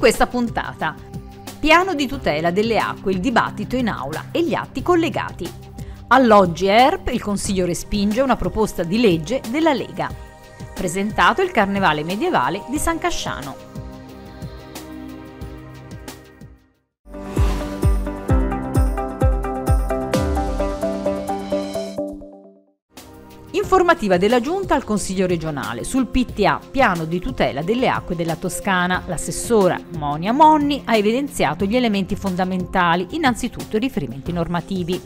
questa puntata. Piano di tutela delle acque, il dibattito in aula e gli atti collegati. Alloggi ERP il Consiglio respinge una proposta di legge della Lega. Presentato il Carnevale medievale di San Casciano. Informativa della Giunta al Consiglio regionale sul PTA, piano di tutela delle acque della Toscana. L'assessora Monia Monni ha evidenziato gli elementi fondamentali, innanzitutto i riferimenti normativi.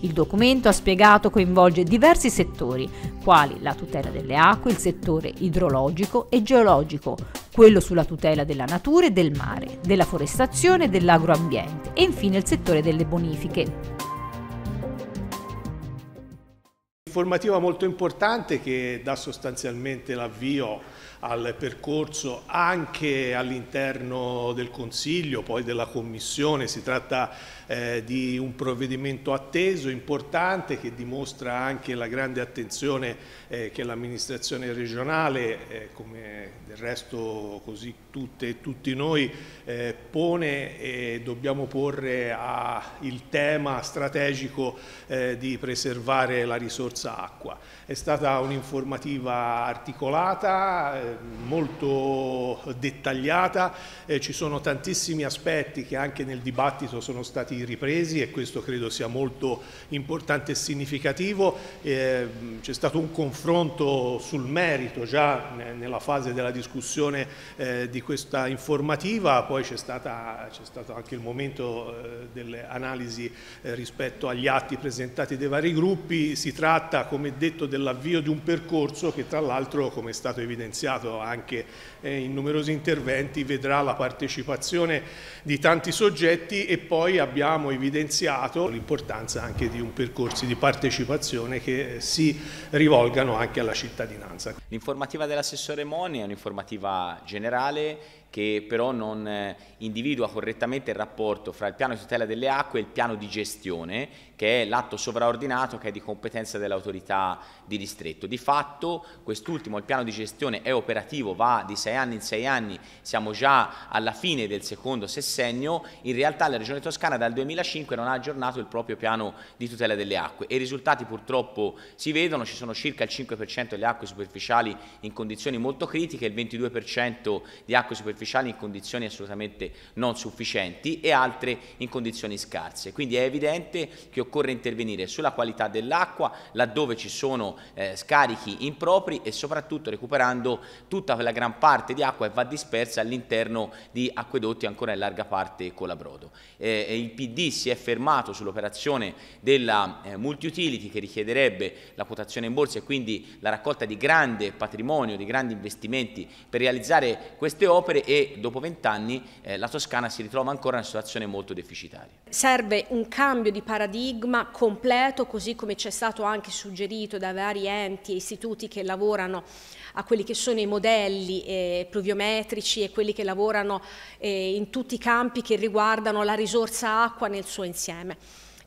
Il documento, ha spiegato, coinvolge diversi settori, quali la tutela delle acque, il settore idrologico e geologico, quello sulla tutela della natura e del mare, della forestazione e dell'agroambiente e infine il settore delle bonifiche. informativa molto importante che dà sostanzialmente l'avvio al percorso anche all'interno del Consiglio, poi della Commissione, si tratta eh, di un provvedimento atteso, importante, che dimostra anche la grande attenzione eh, che l'amministrazione regionale, eh, come del resto così tutte e tutti noi, eh, pone e dobbiamo porre al tema strategico eh, di preservare la risorsa acqua. È stata un'informativa articolata, eh, molto dettagliata, ci sono tantissimi aspetti che anche nel dibattito sono stati ripresi e questo credo sia molto importante e significativo. Eh, C'è stato un confronto sul merito già nella fase della discussione eh, di questa informativa, poi c'è stato anche il momento eh, delle analisi eh, rispetto agli atti presentati dai vari gruppi. Si tratta, come detto, dell'avvio di un percorso che tra l'altro, come è stato evidenziato anche eh, in numerosi interventi, vedrà la partecipazione di tanti soggetti e poi abbiamo abbiamo evidenziato l'importanza anche di un percorso di partecipazione che si rivolgano anche alla cittadinanza. L'informativa dell'assessore Moni è un'informativa generale che però non eh, individua correttamente il rapporto fra il piano di tutela delle acque e il piano di gestione, che è l'atto sovraordinato che è di competenza dell'autorità di distretto. Di fatto quest'ultimo, il piano di gestione, è operativo, va di sei anni in sei anni, siamo già alla fine del secondo sessennio, in realtà la Regione Toscana dal 2005 non ha aggiornato il proprio piano di tutela delle acque e i risultati purtroppo si vedono, ci sono circa il 5% delle acque superficiali in condizioni molto critiche, il 22% di acque superficiali ufficiali in condizioni assolutamente non sufficienti e altre in condizioni scarse. Quindi è evidente che occorre intervenire sulla qualità dell'acqua laddove ci sono eh, scarichi impropri e soprattutto recuperando tutta quella gran parte di acqua che va dispersa all'interno di acquedotti ancora in larga parte colabrodo. Eh, il PD si è fermato sull'operazione della eh, multi-utility che richiederebbe la quotazione in borsa e quindi la raccolta di grande patrimonio, di grandi investimenti per realizzare queste opere e dopo vent'anni eh, la Toscana si ritrova ancora in una situazione molto deficitaria. Serve un cambio di paradigma completo, così come ci è stato anche suggerito da vari enti e istituti che lavorano a quelli che sono i modelli eh, pluviometrici e quelli che lavorano eh, in tutti i campi che riguardano la risorsa acqua nel suo insieme.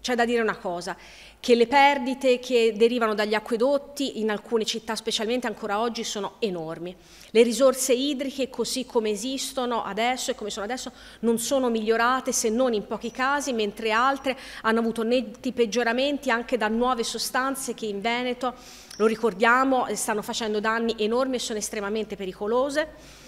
C'è da dire una cosa, che le perdite che derivano dagli acquedotti in alcune città specialmente ancora oggi sono enormi. Le risorse idriche così come esistono adesso e come sono adesso non sono migliorate se non in pochi casi, mentre altre hanno avuto netti peggioramenti anche da nuove sostanze che in Veneto, lo ricordiamo, stanno facendo danni enormi e sono estremamente pericolose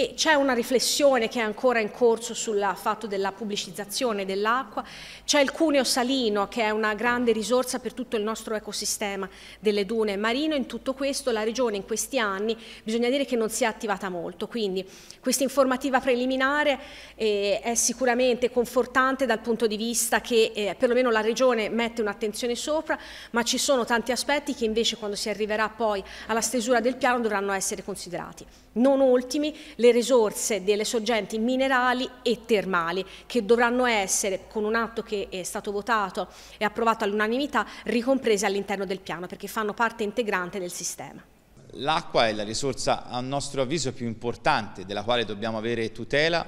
e c'è una riflessione che è ancora in corso sul fatto della pubblicizzazione dell'acqua, c'è il cuneo salino che è una grande risorsa per tutto il nostro ecosistema delle dune marino, in tutto questo la Regione in questi anni bisogna dire che non si è attivata molto, quindi questa informativa preliminare eh, è sicuramente confortante dal punto di vista che eh, perlomeno la Regione mette un'attenzione sopra, ma ci sono tanti aspetti che invece quando si arriverà poi alla stesura del piano dovranno essere considerati. Non ultimi le delle risorse delle sorgenti minerali e termali che dovranno essere, con un atto che è stato votato e approvato all'unanimità, ricomprese all'interno del piano perché fanno parte integrante del sistema. L'acqua è la risorsa a nostro avviso più importante della quale dobbiamo avere tutela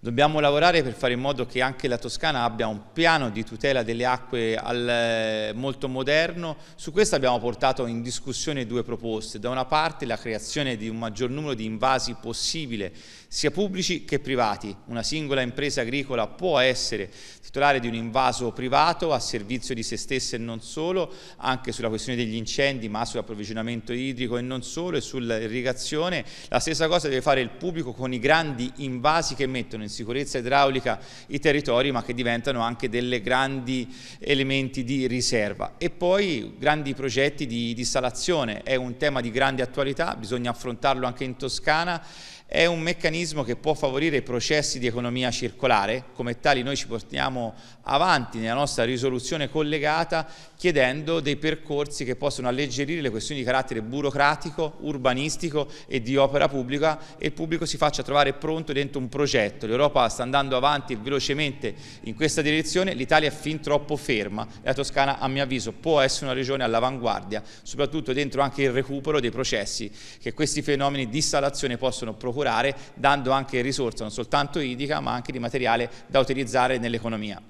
Dobbiamo lavorare per fare in modo che anche la Toscana abbia un piano di tutela delle acque al, eh, molto moderno. Su questo abbiamo portato in discussione due proposte. Da una parte la creazione di un maggior numero di invasi possibile, sia pubblici che privati. Una singola impresa agricola può essere titolare di un invaso privato a servizio di se stessa e non solo, anche sulla questione degli incendi, ma sull'approvvigionamento idrico e non solo, e sull'irrigazione. La stessa cosa deve fare il pubblico con i grandi invasi che mettono in in sicurezza idraulica i territori, ma che diventano anche delle grandi elementi di riserva. E poi grandi progetti di installazione è un tema di grande attualità, bisogna affrontarlo anche in Toscana, è un meccanismo che può favorire processi di economia circolare, come tali noi ci portiamo avanti nella nostra risoluzione collegata chiedendo dei percorsi che possono alleggerire le questioni di carattere burocratico, urbanistico e di opera pubblica e il pubblico si faccia trovare pronto dentro un progetto. L'Europa sta andando avanti velocemente in questa direzione, l'Italia è fin troppo ferma e la Toscana a mio avviso può essere una regione all'avanguardia, soprattutto dentro anche il recupero dei processi che questi fenomeni di installazione possono procurare, dando anche risorse non soltanto idrica ma anche di materiale da utilizzare nell'economia.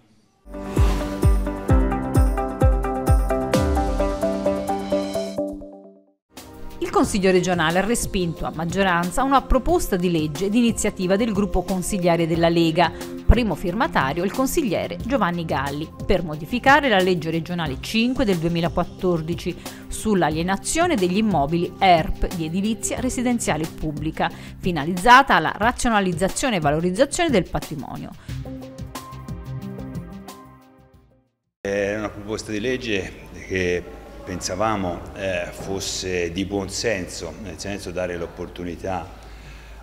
Il Consiglio regionale ha respinto a maggioranza una proposta di legge d'iniziativa del gruppo consigliere della Lega, primo firmatario il consigliere Giovanni Galli, per modificare la legge regionale 5 del 2014 sull'alienazione degli immobili ERP di edilizia residenziale pubblica, finalizzata alla razionalizzazione e valorizzazione del patrimonio. È una proposta di legge che pensavamo eh, fosse di buon senso, nel senso dare l'opportunità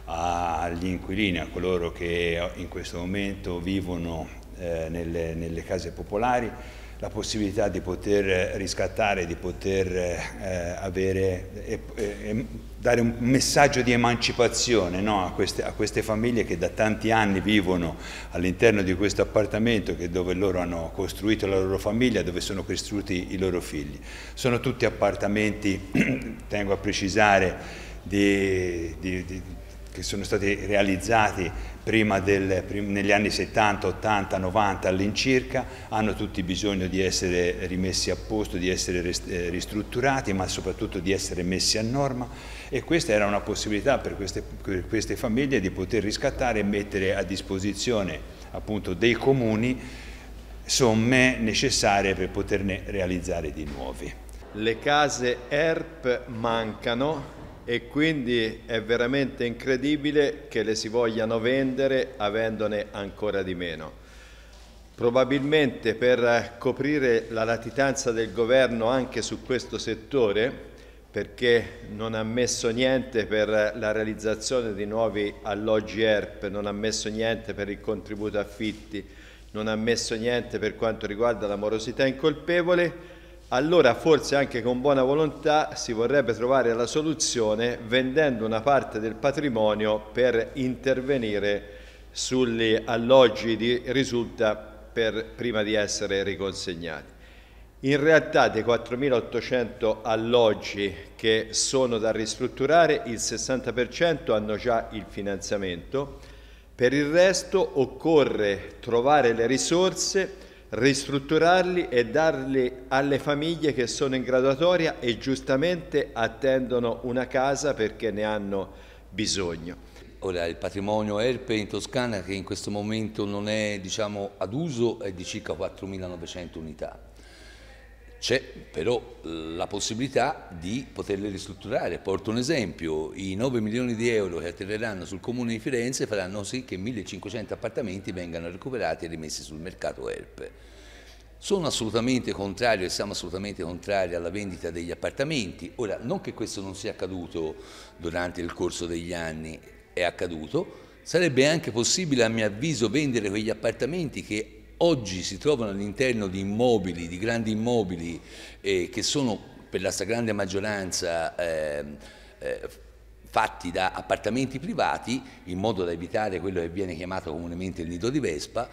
agli inquilini, a coloro che in questo momento vivono eh, nelle, nelle case popolari, la possibilità di poter riscattare, di poter eh, avere, e, e dare un messaggio di emancipazione no? a, queste, a, queste, famiglie che da tanti anni vivono all'interno di questo appartamento dove loro hanno costruito la loro famiglia, dove sono cresciuti i loro figli. Sono tutti appartamenti, tengo a precisare, di, di, di che sono stati realizzati del, prim, negli anni 70, 80, 90 all'incirca, hanno tutti bisogno di essere rimessi a posto, di essere eh, ristrutturati, ma soprattutto di essere messi a norma e questa era una possibilità per queste, per queste famiglie di poter riscattare e mettere a disposizione appunto, dei comuni somme necessarie per poterne realizzare di nuovi. Le case ERP mancano, e quindi è veramente incredibile che le si vogliano vendere avendone ancora di meno. Probabilmente per coprire la latitanza del governo anche su questo settore, perché non ha messo niente per la realizzazione di nuovi alloggi ERP, non ha messo niente per il contributo affitti, non ha messo niente per quanto riguarda la morosità incolpevole, allora forse anche con buona volontà si vorrebbe trovare la soluzione vendendo una parte del patrimonio per intervenire sugli alloggi di risulta per, prima di essere riconsegnati. In realtà dei 4.800 alloggi che sono da ristrutturare il 60% hanno già il finanziamento, per il resto occorre trovare le risorse ristrutturarli e darli alle famiglie che sono in graduatoria e giustamente attendono una casa perché ne hanno bisogno. Ora, il patrimonio ERPE in Toscana che in questo momento non è diciamo, ad uso è di circa 4.900 unità c'è però eh, la possibilità di poterle ristrutturare. Porto un esempio, i 9 milioni di euro che atterreranno sul Comune di Firenze faranno sì che 1500 appartamenti vengano recuperati e rimessi sul mercato ERP. Sono assolutamente contrario e siamo assolutamente contrari alla vendita degli appartamenti. Ora, non che questo non sia accaduto durante il corso degli anni, è accaduto. Sarebbe anche possibile, a mio avviso, vendere quegli appartamenti che oggi si trovano all'interno di immobili, di grandi immobili eh, che sono per la stragrande maggioranza eh, eh, fatti da appartamenti privati in modo da evitare quello che viene chiamato comunemente il nido di Vespa,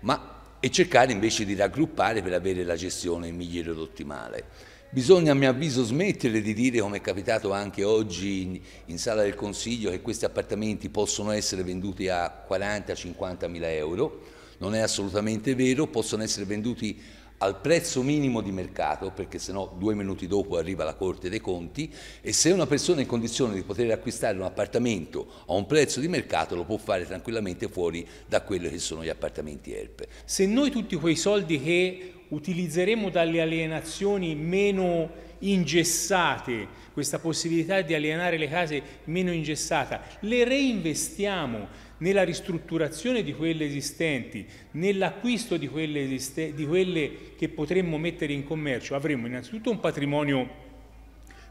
ma e cercare invece di raggruppare per avere la gestione migliore ed ottimale. Bisogna, a mio avviso, smettere di dire, come è capitato anche oggi in, in sala del Consiglio, che questi appartamenti possono essere venduti a 40-50 mila euro, non è assolutamente vero, possono essere venduti al prezzo minimo di mercato, perché sennò due minuti dopo arriva la Corte dei Conti, e se una persona è in condizione di poter acquistare un appartamento a un prezzo di mercato lo può fare tranquillamente fuori da quello che sono gli appartamenti ERP. Se noi tutti quei soldi che utilizzeremo dalle alienazioni meno ingessate, questa possibilità di alienare le case meno ingessata, le reinvestiamo nella ristrutturazione di quelle esistenti, nell'acquisto di, di quelle, che potremmo mettere in commercio, avremo innanzitutto un patrimonio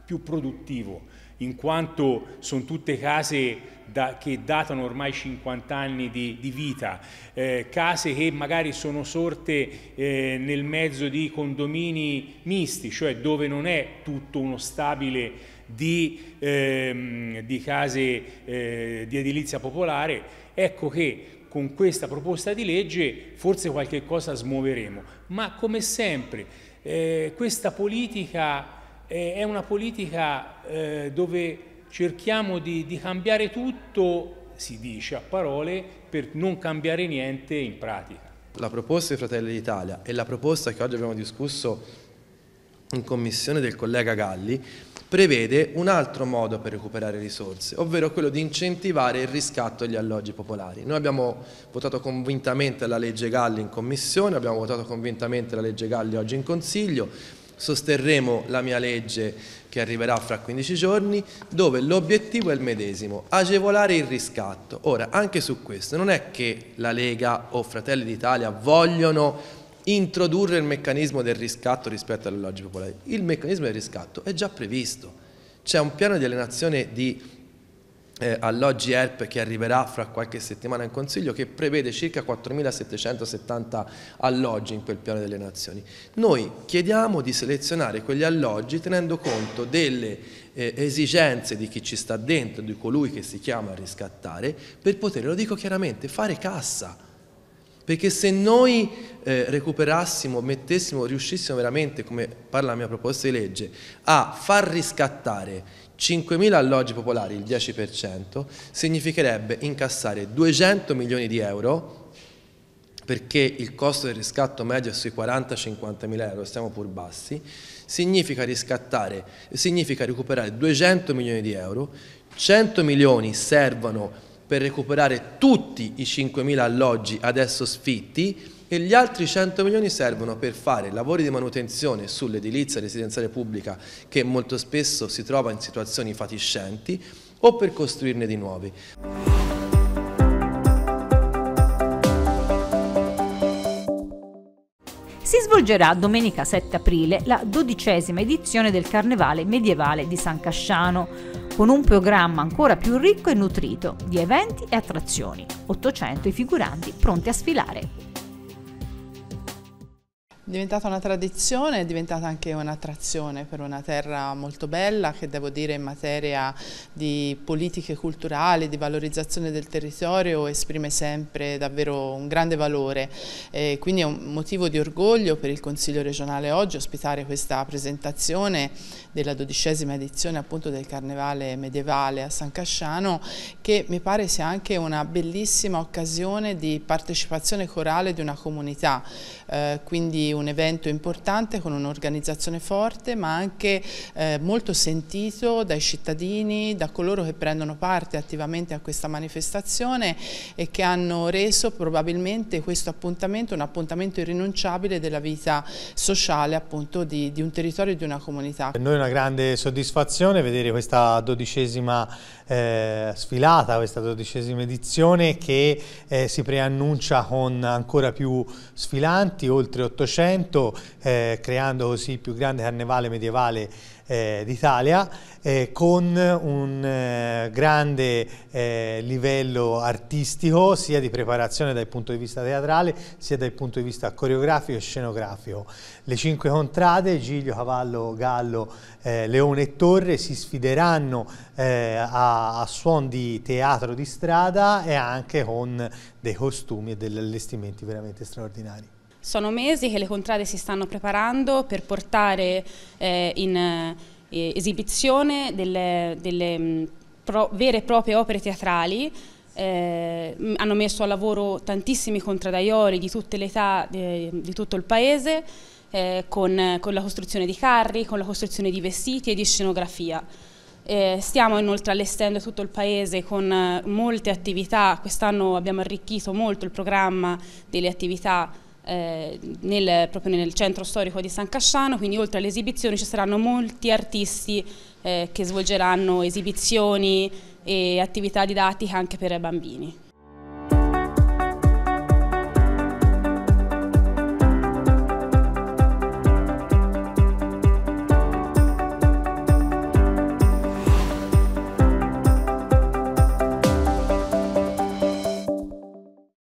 più produttivo, in quanto sono tutte case da, che datano ormai 50 anni di, di vita, eh, case che magari sono sorte eh, nel mezzo di condomini misti, cioè dove non è tutto uno stabile di, ehm, di case eh, di edilizia popolare, ecco che con questa proposta di legge forse qualche cosa smuoveremo, ma come sempre eh, questa politica eh, è una politica eh, dove cerchiamo di, di, cambiare tutto, si dice a parole, per non cambiare niente in pratica. La proposta di Fratelli d'Italia e la proposta che oggi abbiamo discusso in commissione del collega Galli prevede un altro modo per recuperare risorse, ovvero quello di incentivare il riscatto degli alloggi popolari. Noi abbiamo votato convintamente la legge Galli in commissione, abbiamo votato convintamente la legge Galli oggi in consiglio, sosterremo la mia legge che arriverà fra 15 giorni, dove l'obiettivo è il medesimo, agevolare il riscatto. Ora, anche su questo, non è che la Lega o Fratelli d'Italia vogliono introdurre il meccanismo del riscatto rispetto alle logge popolari. Il meccanismo del riscatto è già previsto. C'è un piano di allenazione di eh, alloggi ERP che arriverà fra qualche settimana in Consiglio che prevede circa 4.770 alloggi in quel piano delle nazioni. Noi chiediamo di selezionare quegli alloggi tenendo conto delle eh, esigenze di chi ci sta dentro, di colui che si chiama a riscattare, per poter, lo dico chiaramente, fare cassa. Perché se noi eh, recuperassimo, mettessimo, riuscissimo veramente, come parla la mia proposta di legge, a far riscattare 5.000 alloggi popolari, il 10%, significherebbe incassare 200 milioni di euro perché il costo del riscatto medio è sui 40-50 mila euro, stiamo pur bassi, significa, significa recuperare 200 milioni di euro, 100 milioni servono per recuperare tutti i 5.000 alloggi adesso sfitti, e gli altri 100 milioni servono per fare lavori di manutenzione sull'edilizia residenziale pubblica che molto spesso si trova in situazioni fatiscenti o per costruirne di nuovi. Si svolgerà domenica 7 aprile la dodicesima edizione del Carnevale Medievale di San Casciano, con un programma ancora più ricco e nutrito di eventi e attrazioni, 800 i figuranti pronti a sfilare. È diventata una tradizione, è diventata anche un'attrazione per una terra molto bella che devo dire in materia di politiche culturali, di valorizzazione del territorio esprime sempre davvero un grande valore. E quindi è un motivo di orgoglio per il Consiglio regionale oggi ospitare questa presentazione della dodicesima edizione appunto del Carnevale medievale a San Casciano che mi pare sia anche una bellissima occasione di partecipazione corale di una comunità, eh, quindi un evento importante con un'organizzazione forte ma anche eh, molto sentito dai cittadini, da coloro che prendono parte attivamente a questa manifestazione e che hanno reso probabilmente questo appuntamento un appuntamento irrinunciabile della vita sociale appunto di, di un territorio e di una comunità. Per noi è una grande soddisfazione vedere questa dodicesima eh, sfilata, questa dodicesima edizione che eh, si preannuncia con ancora più sfilanti, oltre 800 Novecento, eh, creando così il più grande carnevale medievale eh, d'Italia, eh, con un eh, grande eh, livello artistico, sia di preparazione dal punto di vista teatrale, sia dal punto di vista coreografico e scenografico. Le cinque contrade, Giglio, Cavallo, Gallo, eh, Leone e Torre, si sfideranno a, a suon di teatro di strada e anche con dei costumi e degli allestimenti veramente straordinari. Sono mesi che le contrade si stanno preparando per portare eh, in eh, esibizione delle, delle mm, pro, vere e proprie opere teatrali eh, hanno messo a lavoro tantissimi contradaioli di tutte le età di, di tutto il paese eh, con, con, la costruzione di carri, con la costruzione di vestiti e di scenografia. Eh, stiamo inoltre allestendo tutto il paese con eh, molte attività, quest'anno abbiamo arricchito molto il programma delle attività eh, nel, proprio nel centro storico di San Casciano, quindi oltre alle esibizioni ci saranno molti artisti eh, che svolgeranno esibizioni e attività didattiche anche per bambini.